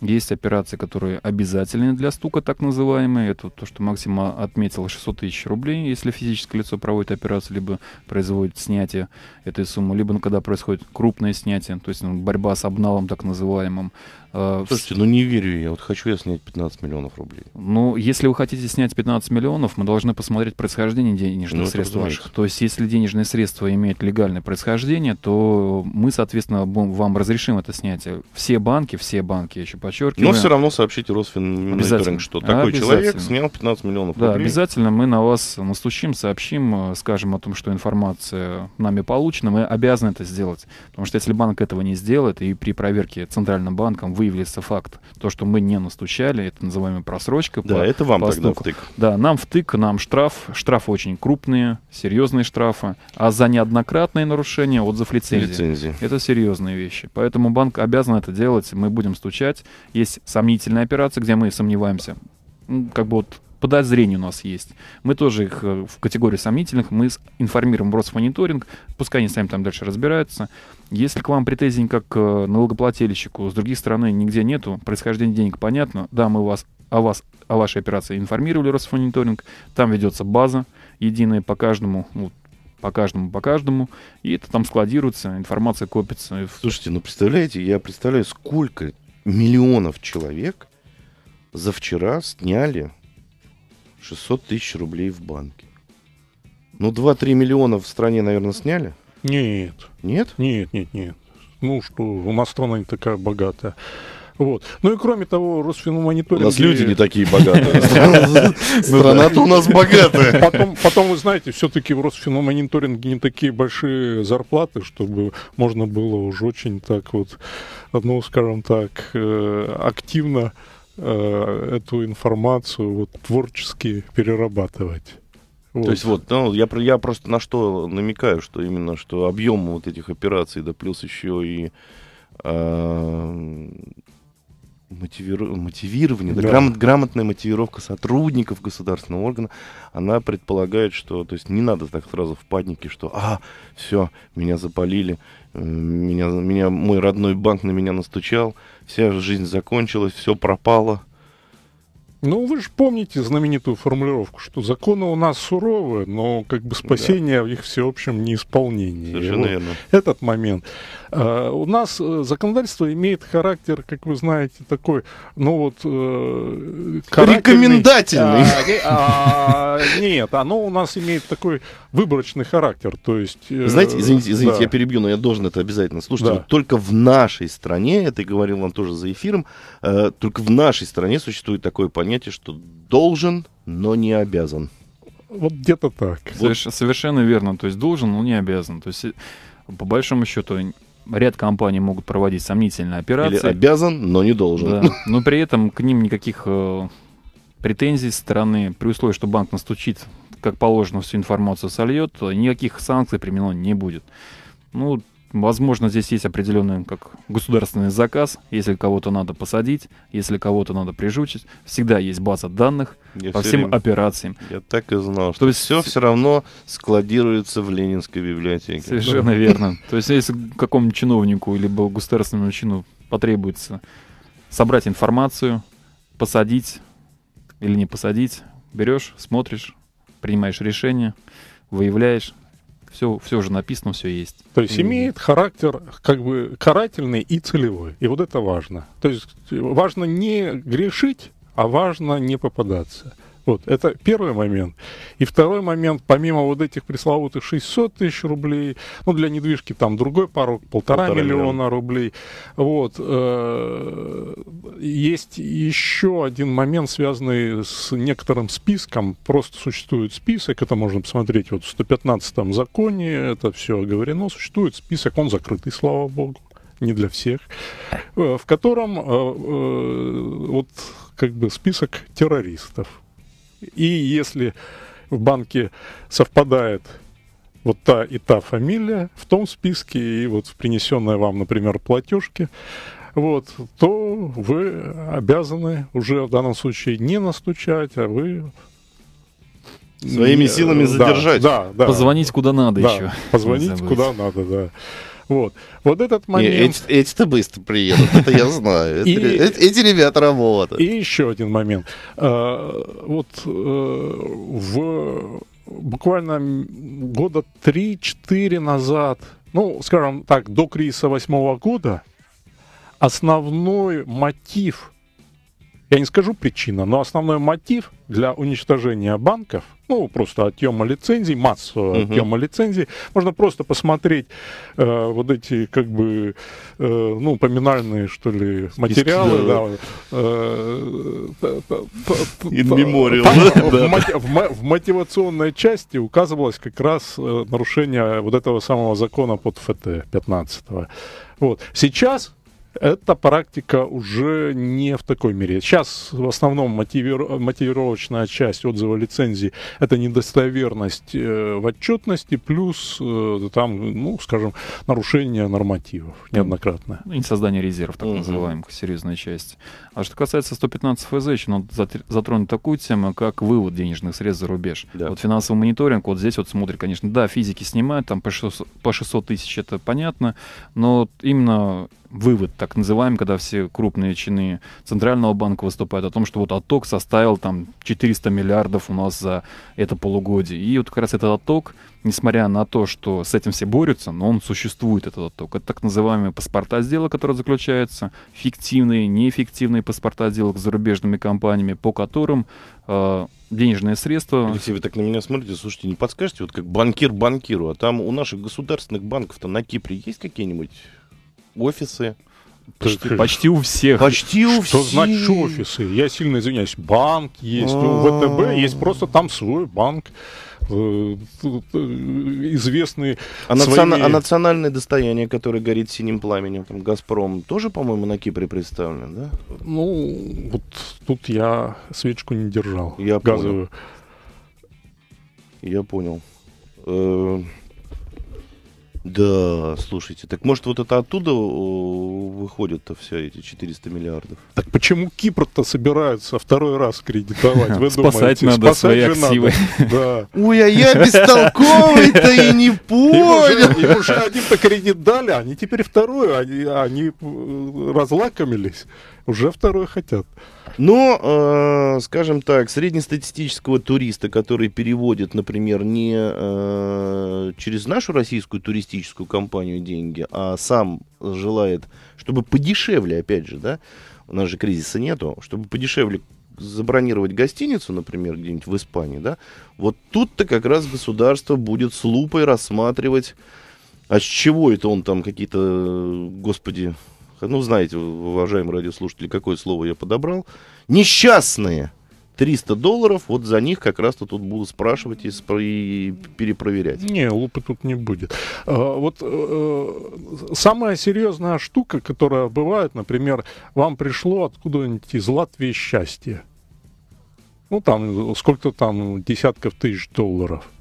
[SPEAKER 3] есть операции, которые обязательны для стука, так называемые. Это то, что Максим отметил 600 тысяч рублей, если физическое лицо проводит операцию, либо производит снятие этой суммы, либо ну, когда происходит крупное снятие, то есть ну, борьба с обналом так называемым. А, Слушайте, ну не верю я. Вот хочу я снять 15 миллионов рублей. Ну, если вы хотите снять 15 миллионов, мы должны посмотреть происхождение денежных ну, средств ваших. То есть, если денежные средства имеют легальное происхождение, то мы, соответственно, вам разрешим это снятие. Все банки, все банки, я еще подчеркиваю. Но все равно
[SPEAKER 1] сообщите Росфинмониторинг, что такой человек снял 15 миллионов рублей. Да, обязательно мы на
[SPEAKER 3] вас настучим, сообщим, скажем о том, что информация нами получена. Мы обязаны это сделать. Потому что если банк этого не сделает, и при проверке Центральным банком выявится факт, то, что мы не настучали, это называемая просрочка. Да, по, это вам по тогда втык. Да, нам втык, нам штраф. Штрафы очень крупные, серьезные штрафы. А за неоднократные нарушения отзыв лицензии. лицензии. Это серьезные вещи. Поэтому банк обязан это делать, мы будем стучать. Есть сомнительные операции, где мы сомневаемся. как бы вот подозрения у нас есть. Мы тоже их э, в категории сомнительных, мы информируем Росмониторинг, пускай они сами там дальше разбираются. Если к вам претензий как к э, налогоплательщику с другой стороны нигде нету, происхождение денег понятно, да, мы вас, о вас, о вашей операции информировали Росмониторинг, там ведется база единая по каждому, ну, по каждому, по каждому, и это там складируется,
[SPEAKER 1] информация копится. Слушайте, ну представляете, я представляю, сколько миллионов человек за вчера сняли 600 тысяч рублей в банке. Ну, 2-3 миллиона в стране, наверное, сняли? Нет. Нет?
[SPEAKER 2] Нет, нет, нет. Ну, что у нас страна не такая богатая. Вот. Ну и кроме того, Росфинмониторинг... У нас люди не такие богатые. Страна-то у нас богатая. Потом, вы знаете, все-таки в Росфинмониторинге не такие большие зарплаты, чтобы можно было уже очень так вот, ну, скажем так, э, активно Э, эту информацию вот, творчески перерабатывать. Вот. То есть вот,
[SPEAKER 1] ну, я, я просто на что намекаю, что именно что объем вот этих операций, да плюс еще и э, мотивиру... мотивирование, да. Да, грамот, грамотная мотивировка сотрудников государственного органа, она предполагает, что, то есть не надо так сразу в панике, что, а, все, меня запалили, э, меня, меня, мой родной банк на меня настучал, вся жизнь закончилась, все пропало,
[SPEAKER 2] ну, вы же помните знаменитую формулировку, что законы у нас суровы, но как бы спасение да. в их всеобщем неисполнении. Совершенно вот верно. Этот момент. Э, у нас э, законодательство имеет характер, как вы знаете, такой, ну вот... Э, Рекомендательный. А, а, нет, оно у нас имеет такой выборочный характер, то есть... Э, Знаете, извините, извините да. я
[SPEAKER 1] перебью, но я должен это обязательно. слушать. да. вот только в нашей стране, это я говорил вам тоже за эфиром, э, только в нашей стране существует такое понятие, понятие, что должен, но не обязан. Вот где-то так. Вот. совершенно верно. То есть должен, но не обязан. То есть, э, по большому
[SPEAKER 3] счету, ряд компаний могут проводить сомнительные операции. Или обязан,
[SPEAKER 1] но не должен. Да.
[SPEAKER 3] Но при этом к ним никаких э, претензий со стороны, при условии, что банк настучит, как положено, всю информацию сольет, никаких санкций применено не будет. Ну, Возможно, здесь есть определенный как государственный заказ. Если кого-то надо посадить, если кого-то надо прижучить, всегда есть база данных я по всем время, операциям.
[SPEAKER 1] Я так и знал, что То есть, все все равно складируется в Ленинской библиотеке. Совершенно да? верно.
[SPEAKER 3] То есть если какому чиновнику или государственному чину потребуется собрать информацию, посадить или не посадить, берешь, смотришь, принимаешь решение, выявляешь, все, все уже написано, все есть. То есть и... имеет
[SPEAKER 2] характер как бы карательный и целевой. И вот это важно. То есть важно не грешить, а важно не попадаться. Вот, это первый момент. И второй момент, помимо вот этих пресловутых 600 тысяч рублей, ну, для недвижки там другой порог, полтора, миллиона, миллиона рублей. Вот, э, есть еще один момент, связанный с некоторым списком. Просто существует список, это можно посмотреть вот в 115 законе, это все оговорено, существует список, он закрытый, слава богу не для всех, э, в котором э, э, вот как бы список террористов. И если в банке совпадает вот та и та фамилия в том списке, и вот в принесенной вам, например, платежке, вот, то вы обязаны уже в данном случае не настучать, а вы своими силами задержать. Да, да, да. Позвонить
[SPEAKER 1] куда надо да, еще. Позвонить куда надо, да. Вот. Вот этот момент... Эти-то быстро приедут, это я знаю. Эти ребята
[SPEAKER 2] работают. И еще один момент. А, вот э, в буквально года 3-4 назад, ну, скажем так, до кризиса 2008 года, основной мотив я не скажу причина, но основной мотив для уничтожения банков, ну, просто отъема лицензий, массового угу. отъема лицензий, можно просто посмотреть э, вот эти, как бы, э, ну, поминальные, что ли, материалы, да, в мотивационной части указывалось как раз э, нарушение вот этого самого закона под ФТ 15 вот. Сейчас эта практика уже не в такой мере. Сейчас в основном мотивиру... мотивировочная часть отзыва лицензии – это недостоверность э, в отчетности, плюс э, там, ну, скажем, нарушение нормативов ну, неоднократное.
[SPEAKER 3] Ну, и создание резерв, так угу. называемых, серьезная часть. А что касается 115 ФЗ, еще, ну, затронуть такую тему, как вывод денежных средств за рубеж. Да. Вот финансовый мониторинг, вот здесь вот смотрит, конечно, да, физики снимают, там по 600, по 600 тысяч, это понятно, но именно вывод, так называемый, когда все крупные чины Центрального банка выступают о том, что вот отток составил там 400 миллиардов у нас за это полугодие. И вот как раз этот отток, несмотря на то, что с этим все борются, но он существует, этот отток. Это так называемые паспорта сделок, которые заключаются, фиктивные, неэффективные паспорта
[SPEAKER 1] сделок с зарубежными компаниями, по которым э, денежные средства. Алексей, вы так на меня смотрите, слушайте, не подскажете, вот как банкир банкиру, а там у наших государственных банков-то на Кипре есть какие-нибудь офисы. Почти, почти у всех. Почти у что всех. Что значит
[SPEAKER 2] офисы? Я сильно извиняюсь. Банк есть, у а. ВТБ есть просто там свой банк э, э, известные. А, своими... а
[SPEAKER 1] национальное достояние, которое горит синим пламенем, там Газпром, тоже, по-моему, на Кипре представлен, да?
[SPEAKER 2] Ну, вот тут я свечку не держал. Я газовую.
[SPEAKER 1] Понял. Я понял. Э -э да, слушайте, так может вот это оттуда выходят то все эти 400 миллиардов? Так
[SPEAKER 2] почему Кипр-то собираются второй раз кредитовать? Вы Спасать думаете, надо свои активы. Надо. Да. Ой, а я бестолковый-то и не понял. Им уже один-то кредит дали, они
[SPEAKER 1] теперь вторую, они они э, разлакомились. Уже второй хотят. Но, ну, э, скажем так, среднестатистического туриста, который переводит, например, не э, через нашу российскую туристическую компанию деньги, а сам желает, чтобы подешевле, опять же, да, у нас же кризиса нету, чтобы подешевле забронировать гостиницу, например, где-нибудь в Испании, да, вот тут-то как раз государство будет с лупой рассматривать, а с чего это он там какие-то, э, господи, ну, знаете, уважаемые радиослушатели, какое слово я подобрал, несчастные 300 долларов, вот за них как раз-то тут буду спрашивать и, спро- и перепроверять.
[SPEAKER 2] Не, лупы тут не будет. А, вот э, э, самая серьезная штука, которая бывает, например, вам пришло откуда-нибудь из Латвии счастье. Ну, там, сколько то там, десятков тысяч долларов –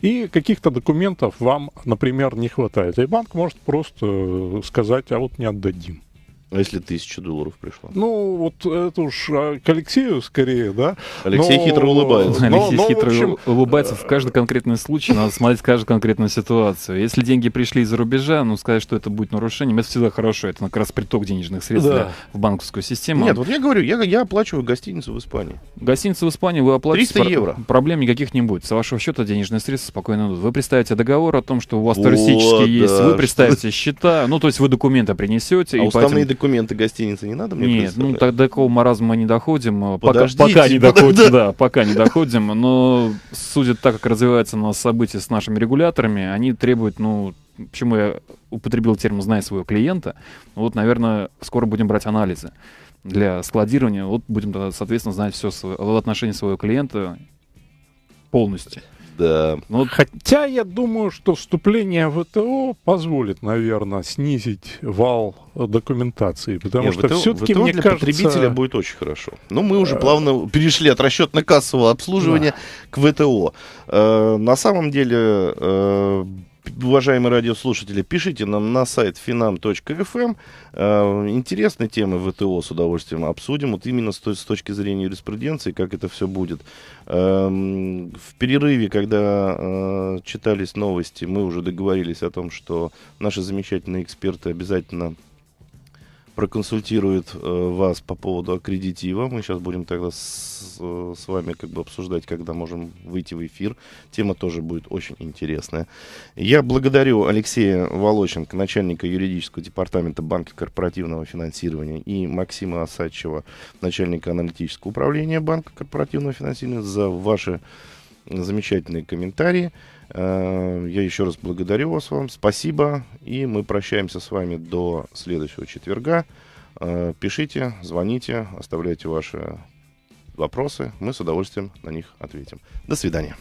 [SPEAKER 2] и каких-то документов вам, например, не хватает. И банк может просто э, сказать, а вот не отдадим. А если тысяча долларов пришла? Ну, вот это уж а, к Алексею скорее, да? Алексей но... хитро э, улыбается. Алексей но, хитро общем...
[SPEAKER 3] улыбается. В каждый конкретный случай надо смотреть каждую конкретную ситуацию. Если деньги пришли из-за рубежа, ну, сказать, что это будет нарушением, это всегда хорошо. Это как раз приток денежных средств да. для, в банковскую систему. Нет, вот я
[SPEAKER 1] говорю, я, я оплачиваю гостиницу в Испании.
[SPEAKER 3] Гостиницу в Испании вы оплатите. 300 евро. Проблем никаких не будет. С вашего счета денежные средства спокойно идут. Вы представите договор о том, что у вас вот, туристические да, есть, вы представите счета, ну, то есть вы документы принесете. А и уставные
[SPEAKER 1] поэтому документы гостиницы не надо мне Нет, ну
[SPEAKER 3] так до такого маразма не доходим. Подождите, пока, пока не доходим, да, пока не доходим. Но судя так, как развивается у нас события с нашими регуляторами, они требуют, ну, почему я употребил термин «знай своего клиента», вот, наверное, скоро будем брать анализы для складирования. Вот будем соответственно, знать все в отношении своего клиента полностью. Да. Ну, Хотя я думаю, что вступление в ВТО позволит, наверное,
[SPEAKER 2] снизить вал документации, потому Нет, что ВТО, все-таки ВТО мне для кажется... потребителя будет очень хорошо.
[SPEAKER 1] Но ну, мы уже э, плавно перешли от расчетно-кассового обслуживания да. к ВТО. Э, на самом деле э, уважаемые радиослушатели, пишите нам на сайт finam.fm. Э, интересные темы ВТО с удовольствием обсудим. Вот именно с, точки зрения юриспруденции, как это все будет. Эм, в перерыве, когда э, читались новости, мы уже договорились о том, что наши замечательные эксперты обязательно проконсультирует э, вас по поводу аккредитива. Мы сейчас будем тогда с, э, с вами как бы обсуждать, когда можем выйти в эфир. Тема тоже будет очень интересная. Я благодарю Алексея Волоченко, начальника юридического департамента банка корпоративного финансирования, и Максима Осадчева, начальника аналитического управления банка корпоративного финансирования, за ваши замечательные комментарии. Э, я еще раз благодарю вас вам. Спасибо. И мы прощаемся с вами до следующего четверга. Э, пишите, звоните, оставляйте ваши вопросы. Мы с удовольствием на них ответим. До свидания.